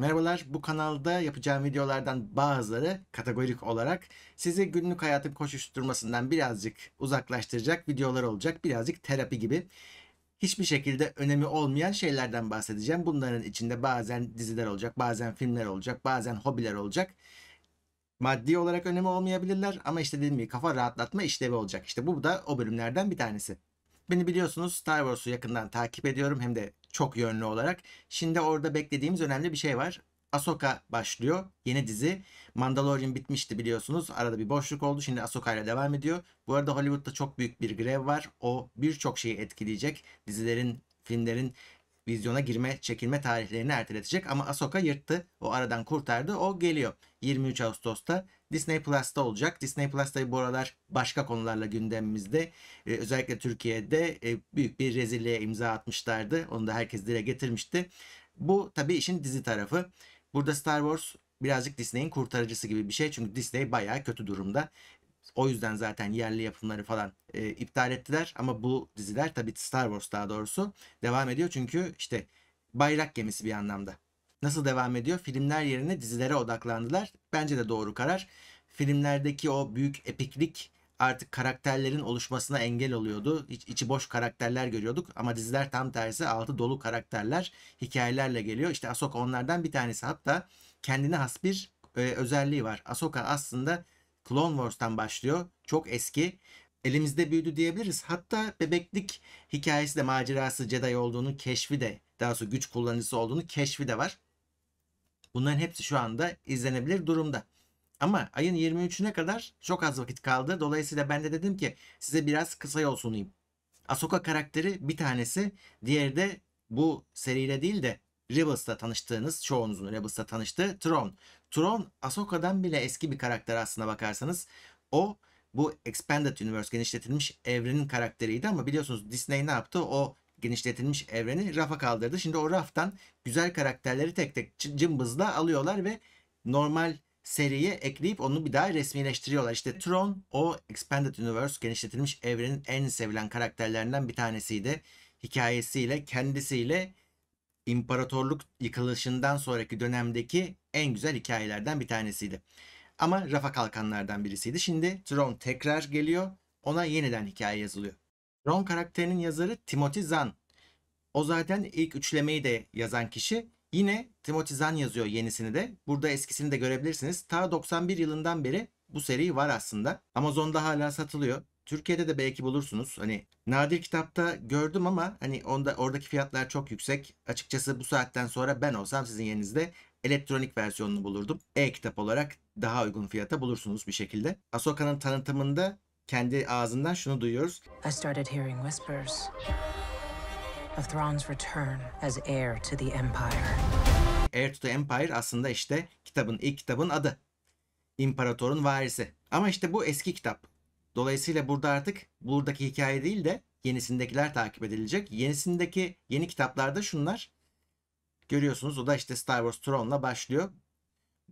Merhabalar, bu kanalda yapacağım videolardan bazıları kategorik olarak sizi günlük hayatın koşuşturmasından birazcık uzaklaştıracak videolar olacak. Birazcık terapi gibi. Hiçbir şekilde önemi olmayan şeylerden bahsedeceğim. Bunların içinde bazen diziler olacak, bazen filmler olacak, bazen hobiler olacak. Maddi olarak önemi olmayabilirler ama işte dediğim gibi kafa rahatlatma işlevi olacak. İşte bu da o bölümlerden bir tanesi. Beni biliyorsunuz Star Wars'u yakından takip ediyorum hem de çok yönlü olarak. Şimdi orada beklediğimiz önemli bir şey var. Ahsoka başlıyor. Yeni dizi. Mandalorian bitmişti biliyorsunuz. Arada bir boşluk oldu. Şimdi Ahsoka ile devam ediyor. Bu arada Hollywood'da çok büyük bir grev var. O birçok şeyi etkileyecek. Dizilerin, filmlerin vizyona girme, çekilme tarihlerini erteletecek. Ama Ahsoka yırttı. O aradan kurtardı. O geliyor. 23 Ağustos'ta Disney Plus'ta olacak. Disney Plus'ta bu aralar başka konularla gündemimizde. Ee, özellikle Türkiye'de e, büyük bir rezilliğe imza atmışlardı. Onu da herkes dile getirmişti. Bu tabii işin dizi tarafı. Burada Star Wars birazcık Disney'in kurtarıcısı gibi bir şey. Çünkü Disney bayağı kötü durumda. O yüzden zaten yerli yapımları falan e, iptal ettiler. Ama bu diziler tabii Star Wars daha doğrusu devam ediyor. Çünkü işte bayrak gemisi bir anlamda nasıl devam ediyor? Filmler yerine dizilere odaklandılar. Bence de doğru karar. Filmlerdeki o büyük epiklik artık karakterlerin oluşmasına engel oluyordu. Hiç içi boş karakterler görüyorduk ama diziler tam tersi altı dolu karakterler hikayelerle geliyor. İşte Ahsoka onlardan bir tanesi hatta kendine has bir e, özelliği var. Ahsoka aslında Clone Wars'tan başlıyor. Çok eski. Elimizde büyüdü diyebiliriz. Hatta bebeklik hikayesi de macerası Jedi olduğunu keşfi de daha sonra güç kullanıcısı olduğunu keşfi de var. Bunların hepsi şu anda izlenebilir durumda. Ama ayın 23'üne kadar çok az vakit kaldı. Dolayısıyla ben de dedim ki size biraz kısa yol sunayım. Ahsoka karakteri bir tanesi, diğeri de bu seriyle değil de Rebels'ta tanıştığınız, çoğunuzun Rebels'ta tanıştığı Tron. Tron Asoka'dan bile eski bir karakter aslına bakarsanız. O bu Expanded Universe genişletilmiş evrenin karakteriydi ama biliyorsunuz Disney ne yaptı? O genişletilmiş evreni rafa kaldırdı. Şimdi o raftan güzel karakterleri tek tek cımbızla alıyorlar ve normal seriye ekleyip onu bir daha resmileştiriyorlar. İşte Tron o Expanded Universe genişletilmiş evrenin en sevilen karakterlerinden bir tanesiydi. Hikayesiyle, kendisiyle imparatorluk yıkılışından sonraki dönemdeki en güzel hikayelerden bir tanesiydi. Ama rafa kalkanlardan birisiydi. Şimdi Tron tekrar geliyor. Ona yeniden hikaye yazılıyor. Ron karakterinin yazarı Timothy Zahn. O zaten ilk üçlemeyi de yazan kişi. Yine Timothy Zahn yazıyor yenisini de. Burada eskisini de görebilirsiniz. Ta 91 yılından beri bu seri var aslında. Amazon'da hala satılıyor. Türkiye'de de belki bulursunuz. Hani nadir kitapta gördüm ama hani onda oradaki fiyatlar çok yüksek. Açıkçası bu saatten sonra ben olsam sizin yerinizde elektronik versiyonunu bulurdum. E-kitap olarak daha uygun fiyata bulursunuz bir şekilde. Asoka'nın tanıtımında kendi ağzından şunu duyuyoruz. I started hearing whispers of Thrawn's return as heir to the Empire. Heir to the Empire aslında işte kitabın ilk kitabın adı. İmparatorun varisi. Ama işte bu eski kitap. Dolayısıyla burada artık buradaki hikaye değil de yenisindekiler takip edilecek. Yenisindeki yeni kitaplarda şunlar. Görüyorsunuz o da işte Star Wars Throne'la başlıyor.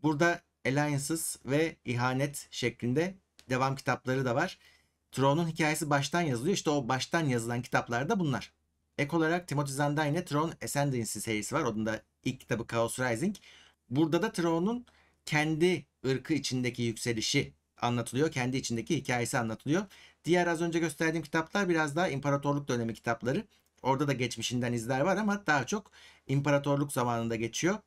Burada Alliances ve ihanet şeklinde devam kitapları da var. Tron'un hikayesi baştan yazılıyor. İşte o baştan yazılan kitaplar da bunlar. Ek olarak Timothy Zandine Tron Ascendancy serisi var. Onun da ilk kitabı Chaos Rising. Burada da Tron'un kendi ırkı içindeki yükselişi anlatılıyor. Kendi içindeki hikayesi anlatılıyor. Diğer az önce gösterdiğim kitaplar biraz daha imparatorluk dönemi kitapları. Orada da geçmişinden izler var ama daha çok imparatorluk zamanında geçiyor.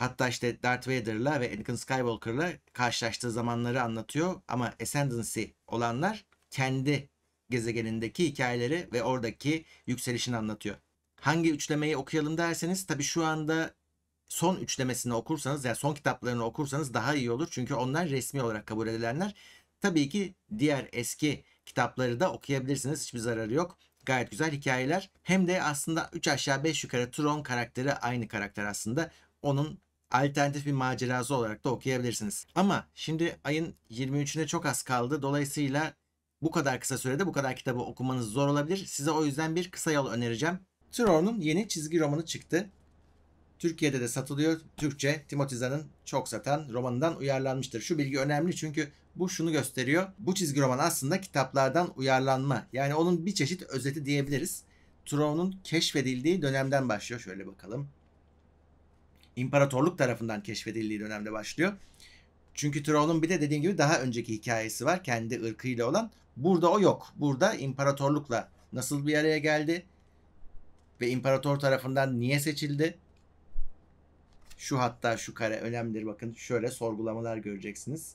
Hatta işte Darth Vader'la ve Anakin Skywalker'la karşılaştığı zamanları anlatıyor ama Ascendancy olanlar kendi gezegenindeki hikayeleri ve oradaki yükselişini anlatıyor. Hangi üçlemeyi okuyalım derseniz tabii şu anda son üçlemesini okursanız yani son kitaplarını okursanız daha iyi olur. Çünkü onlar resmi olarak kabul edilenler. Tabii ki diğer eski kitapları da okuyabilirsiniz. Hiçbir zararı yok. Gayet güzel hikayeler. Hem de aslında 3 aşağı 5 yukarı Tron karakteri aynı karakter aslında. Onun alternatif bir macerası olarak da okuyabilirsiniz. Ama şimdi ayın 23'üne çok az kaldı. Dolayısıyla bu kadar kısa sürede bu kadar kitabı okumanız zor olabilir. Size o yüzden bir kısa yol önereceğim. Tror'un yeni çizgi romanı çıktı. Türkiye'de de satılıyor. Türkçe Timothy Zahn'ın çok satan romanından uyarlanmıştır. Şu bilgi önemli çünkü bu şunu gösteriyor. Bu çizgi roman aslında kitaplardan uyarlanma. Yani onun bir çeşit özeti diyebiliriz. Tror'un keşfedildiği dönemden başlıyor. Şöyle bakalım imparatorluk tarafından keşfedildiği dönemde başlıyor. Çünkü Troll'un bir de dediğim gibi daha önceki hikayesi var kendi ırkıyla olan. Burada o yok. Burada imparatorlukla nasıl bir araya geldi ve imparator tarafından niye seçildi? Şu hatta şu kare önemlidir bakın şöyle sorgulamalar göreceksiniz.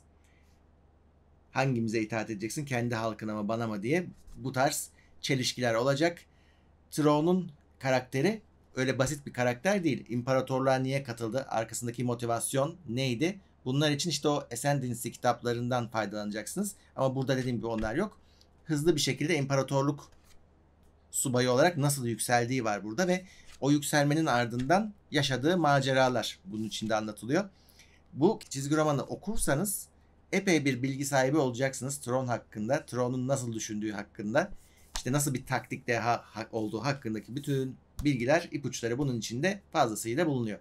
Hangimize itaat edeceksin kendi halkına mı bana mı diye bu tarz çelişkiler olacak. Tron'un karakteri öyle basit bir karakter değil. İmparatorluğa niye katıldı? Arkasındaki motivasyon neydi? Bunlar için işte o Ascendancy kitaplarından faydalanacaksınız. Ama burada dediğim gibi onlar yok. Hızlı bir şekilde imparatorluk subayı olarak nasıl yükseldiği var burada ve o yükselmenin ardından yaşadığı maceralar bunun içinde anlatılıyor. Bu çizgi romanı okursanız epey bir bilgi sahibi olacaksınız Tron hakkında, Tron'un nasıl düşündüğü hakkında, işte nasıl bir taktik deha olduğu hakkındaki bütün bilgiler, ipuçları bunun içinde fazlasıyla bulunuyor.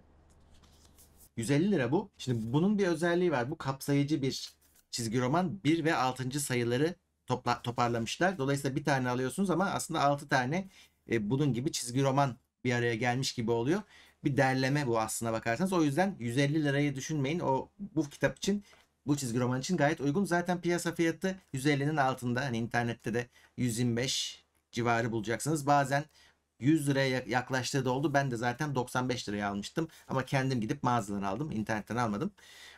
150 lira bu. Şimdi bunun bir özelliği var. Bu kapsayıcı bir çizgi roman. 1 ve 6. sayıları topla, toparlamışlar. Dolayısıyla bir tane alıyorsunuz ama aslında 6 tane e, bunun gibi çizgi roman bir araya gelmiş gibi oluyor. Bir derleme bu aslına bakarsanız. O yüzden 150 lirayı düşünmeyin. O bu kitap için bu çizgi roman için gayet uygun. Zaten piyasa fiyatı 150'nin altında. Hani internette de 125 civarı bulacaksınız. Bazen 100 liraya yaklaştığı da oldu. Ben de zaten 95 liraya almıştım. Ama kendim gidip mağazadan aldım. İnternetten almadım.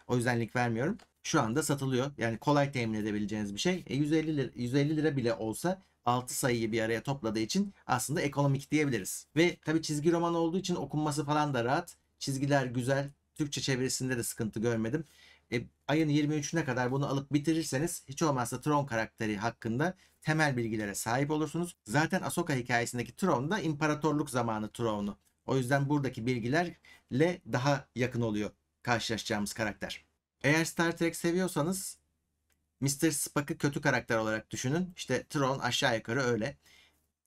O yüzden link vermiyorum. Şu anda satılıyor. Yani kolay temin edebileceğiniz bir şey. E 150 lira, 150 lira bile olsa 6 sayıyı bir araya topladığı için aslında ekonomik diyebiliriz. Ve tabi çizgi roman olduğu için okunması falan da rahat. Çizgiler güzel. Türkçe çevirisinde de sıkıntı görmedim. E, ayın 23'üne kadar bunu alıp bitirirseniz hiç olmazsa Tron karakteri hakkında temel bilgilere sahip olursunuz. Zaten Asoka hikayesindeki Tron da imparatorluk zamanı Tron'u. O yüzden buradaki bilgilerle daha yakın oluyor karşılaşacağımız karakter. Eğer Star Trek seviyorsanız Mr. Spock'ı kötü karakter olarak düşünün. İşte Tron aşağı yukarı öyle.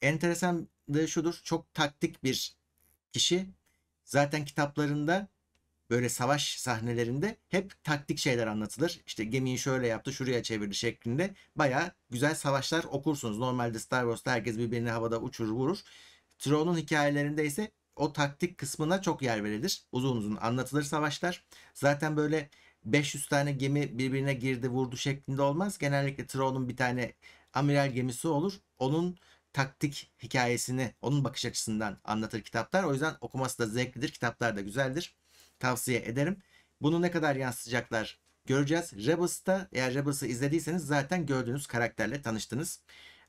Enteresan da şudur. Çok taktik bir kişi. Zaten kitaplarında böyle savaş sahnelerinde hep taktik şeyler anlatılır. İşte gemiyi şöyle yaptı, şuraya çevirdi şeklinde baya güzel savaşlar okursunuz. Normalde Star Wars'ta herkes birbirini havada uçurur vurur. Tron'un hikayelerinde ise o taktik kısmına çok yer verilir. Uzun uzun anlatılır savaşlar. Zaten böyle 500 tane gemi birbirine girdi vurdu şeklinde olmaz. Genellikle Tron'un bir tane amiral gemisi olur. Onun taktik hikayesini onun bakış açısından anlatır kitaplar. O yüzden okuması da zevklidir. Kitaplar da güzeldir tavsiye ederim. Bunu ne kadar yansıtacaklar göreceğiz. Rebels'ta eğer Rebels'ı izlediyseniz zaten gördüğünüz karakterle tanıştınız.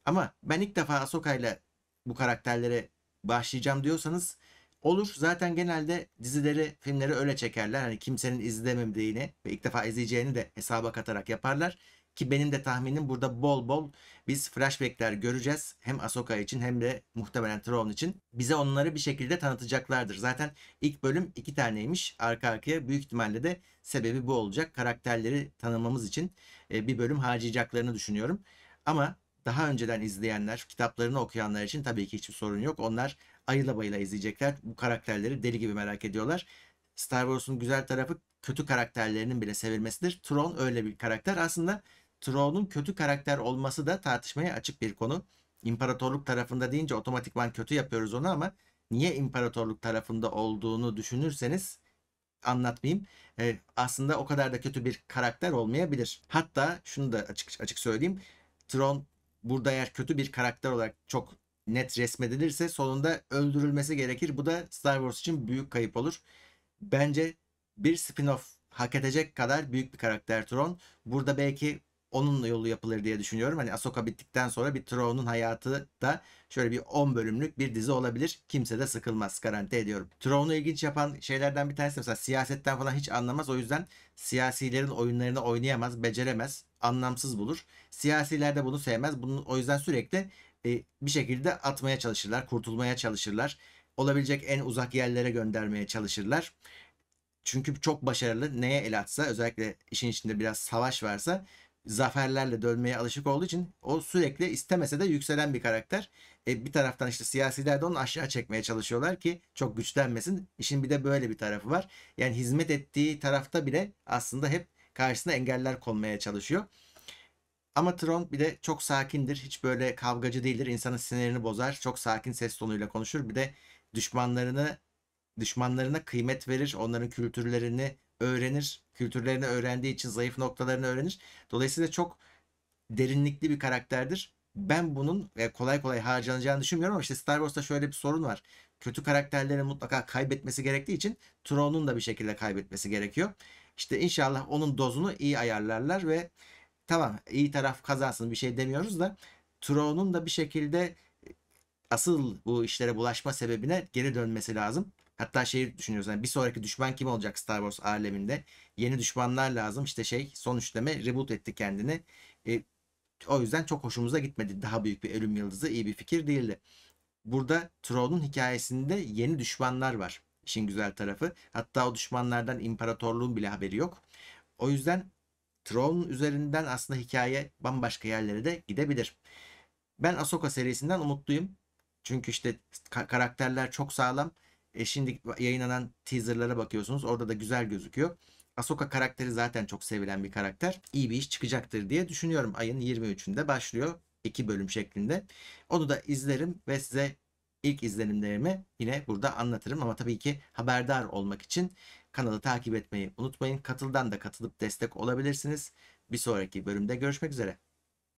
Ama ben ilk defa Ahsoka ile bu karakterlere başlayacağım diyorsanız olur. Zaten genelde dizileri, filmleri öyle çekerler. Hani kimsenin izlemediğini ve ilk defa izleyeceğini de hesaba katarak yaparlar. Ki benim de tahminim burada bol bol biz flashbackler göreceğiz. Hem Ahsoka için hem de muhtemelen Throne için. Bize onları bir şekilde tanıtacaklardır. Zaten ilk bölüm iki taneymiş. Arka arkaya büyük ihtimalle de sebebi bu olacak. Karakterleri tanımamız için e, bir bölüm harcayacaklarını düşünüyorum. Ama daha önceden izleyenler, kitaplarını okuyanlar için tabii ki hiçbir sorun yok. Onlar ayıla bayıla izleyecekler. Bu karakterleri deli gibi merak ediyorlar. Star Wars'un güzel tarafı kötü karakterlerinin bile sevilmesidir. Tron öyle bir karakter. Aslında Trollun kötü karakter olması da tartışmaya açık bir konu. İmparatorluk tarafında deyince otomatikman kötü yapıyoruz onu ama niye imparatorluk tarafında olduğunu düşünürseniz anlatmayayım. E, aslında o kadar da kötü bir karakter olmayabilir. Hatta şunu da açık açık söyleyeyim. Tron burada eğer kötü bir karakter olarak çok net resmedilirse sonunda öldürülmesi gerekir. Bu da Star Wars için büyük kayıp olur. Bence bir spin-off hak edecek kadar büyük bir karakter Tron. Burada belki onun yolu yapılır diye düşünüyorum. Hani Asoka bittikten sonra bir Tron'un hayatı da şöyle bir 10 bölümlük bir dizi olabilir. Kimse de sıkılmaz garanti ediyorum. Tron'u ilginç yapan şeylerden bir tanesi mesela siyasetten falan hiç anlamaz. O yüzden siyasilerin oyunlarını oynayamaz, beceremez, anlamsız bulur. Siyasiler de bunu sevmez. Bunu o yüzden sürekli e, bir şekilde atmaya çalışırlar, kurtulmaya çalışırlar. Olabilecek en uzak yerlere göndermeye çalışırlar. Çünkü çok başarılı neye el atsa özellikle işin içinde biraz savaş varsa zaferlerle dönmeye alışık olduğu için o sürekli istemese de yükselen bir karakter. E, bir taraftan işte siyasiler de onu aşağı çekmeye çalışıyorlar ki çok güçlenmesin. İşin bir de böyle bir tarafı var. Yani hizmet ettiği tarafta bile aslında hep karşısına engeller konmaya çalışıyor. Ama Trump bir de çok sakindir. Hiç böyle kavgacı değildir. İnsanın sinirini bozar. Çok sakin ses tonuyla konuşur. Bir de düşmanlarını düşmanlarına kıymet verir. Onların kültürlerini, öğrenir. Kültürlerini öğrendiği için zayıf noktalarını öğrenir. Dolayısıyla çok derinlikli bir karakterdir. Ben bunun e, kolay kolay harcanacağını düşünmüyorum ama işte Star Wars'ta şöyle bir sorun var. Kötü karakterlerin mutlaka kaybetmesi gerektiği için Tron'un da bir şekilde kaybetmesi gerekiyor. İşte inşallah onun dozunu iyi ayarlarlar ve tamam iyi taraf kazansın bir şey demiyoruz da Tron'un da bir şekilde e, asıl bu işlere bulaşma sebebine geri dönmesi lazım. Hatta şeyi düşünüyoruz. Yani bir sonraki düşman kim olacak Star Wars aleminde? Yeni düşmanlar lazım. İşte şey son üçleme reboot etti kendini. E, o yüzden çok hoşumuza gitmedi. Daha büyük bir ölüm yıldızı iyi bir fikir değildi. Burada Tron'un hikayesinde yeni düşmanlar var. İşin güzel tarafı. Hatta o düşmanlardan imparatorluğun bile haberi yok. O yüzden Tron üzerinden aslında hikaye bambaşka yerlere de gidebilir. Ben Asoka serisinden umutluyum. Çünkü işte karakterler çok sağlam e şimdi yayınlanan teaserlara bakıyorsunuz. Orada da güzel gözüküyor. Asoka karakteri zaten çok sevilen bir karakter. İyi bir iş çıkacaktır diye düşünüyorum. Ayın 23'ünde başlıyor. iki bölüm şeklinde. Onu da izlerim ve size ilk izlenimlerimi yine burada anlatırım. Ama tabii ki haberdar olmak için kanalı takip etmeyi unutmayın. Katıldan da katılıp destek olabilirsiniz. Bir sonraki bölümde görüşmek üzere.